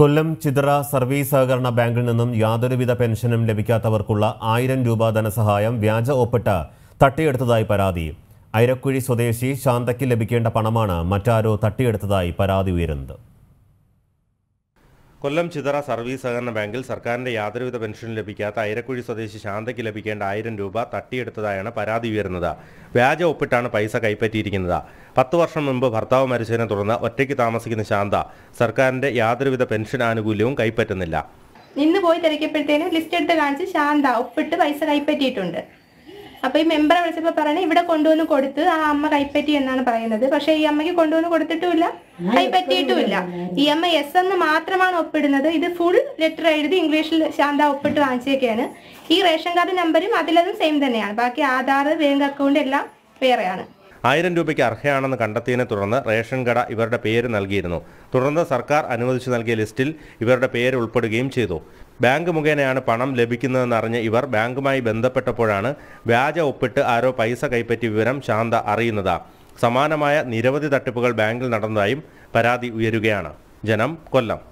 കൊല്ലം Chithara service സഹകരണ ബാങ്കിൽ നിന്നും യാതൊരുവിധ പെൻഷനും ലഭിക്കാത്തവർക്കുള്ള ആയിരം രൂപ ധനസഹായം വ്യാജ ഒപ്പിട്ട് തട്ടിയെടുത്തതായി പരാതി അയരക്കുഴി സ്വദേശി ശാന്തയ്ക്ക് ലഭിക്കേണ്ട പണമാണ് മറ്റാരോ തട്ടിയെടുത്തതായി പരാതി ഉയരുന്നത് കൊല്ലം ചിതറ സർവീസ് സഹകരണ ബാങ്കിൽ സർക്കാരിന്റെ യാതൊരുവിധ പെൻഷനും ലഭിക്കാത്ത ഐരക്കുഴി സ്വദേശി ശാന്തയ്ക്ക് ലഭിക്കേണ്ട ആയിരം രൂപ തട്ടിയെടുത്തതായാണ് പരാതി ഉയരുന്നത് വ്യാജ ഒപ്പിട്ടാണ് പൈസ കൈപ്പറ്റിയിരിക്കുന്നത് പത്ത് വർഷം മുമ്പ് ഭർത്താവ് മരിച്ചതിനെ തുടർന്ന് ഒറ്റയ്ക്ക് താമസിക്കുന്ന ശാന്ത സർക്കാരിന്റെ യാതൊരുവിധ പെൻഷൻ ആനുകൂല്യവും കൈപ്പറ്റുന്നില്ല നിന്ന് പോയി തിരക്കിയപ്പോഴത്തേനും ലിസ്റ്റ് എടുത്ത് കാണിച്ച് ശാന്ത ഒപ്പിട്ട് പൈസ കൈപ്പറ്റിയിട്ടുണ്ട് അപ്പോൾ ഈ മെമ്പറെ വിളിച്ചപ്പോ പറയണേ ഇവിടെ കൊണ്ടുവന്ന് കൊടുത്ത് ആ അമ്മ കൈപ്പറ്റി എന്നാണ് പറയുന്നത് പക്ഷേ ഈ അമ്മയ്ക്ക് കൊണ്ടുവന്ന് കൊടുത്തിട്ടുമില്ല കൈപ്പറ്റിയിട്ടുമില്ല ഈ അമ്മ എസ് എന്ന് മാത്രമാണ് ഒപ്പിടുന്നത് ഇത് ഫുൾ ലെറ്റർ എഴുതി ഇംഗ്ലീഷിൽ ശാന്ത ഒപ്പിട്ട് വാങ്ങിച്ചേക്കാണ് ഈ റേഷൻ കാർഡ് നമ്പറും അതിലതും സെയിം തന്നെയാണ് ബാക്കി ആധാർ ബാങ്ക് അക്കൗണ്ട് എല്ലാം വേറെയാണ് ആയിരം രൂപയ്ക്ക് അർഹയാണെന്ന് കണ്ടെത്തിയതിനെ തുടർന്ന് റേഷൻ കട ഇവരുടെ പേര് നൽകിയിരുന്നു തുടർന്ന് സർക്കാർ അനുവദിച്ചു നൽകിയ ലിസ്റ്റിൽ ഇവരുടെ പേര് ഉൾപ്പെടുകയും ചെയ്തു ബാങ്ക് മുഖേനയാണ് പണം അറിഞ്ഞ് ഇവർ ബാങ്കുമായി ബന്ധപ്പെട്ടപ്പോഴാണ് വ്യാജ ഒപ്പിട്ട് ആരോ പൈസ കൈപ്പറ്റിയ വിവരം ശാന്ത അറിയുന്നത് സമാനമായ നിരവധി തട്ടിപ്പുകൾ ബാങ്കിൽ നടന്നതായും പരാതി ഉയരുകയാണ് ജനം കൊല്ലം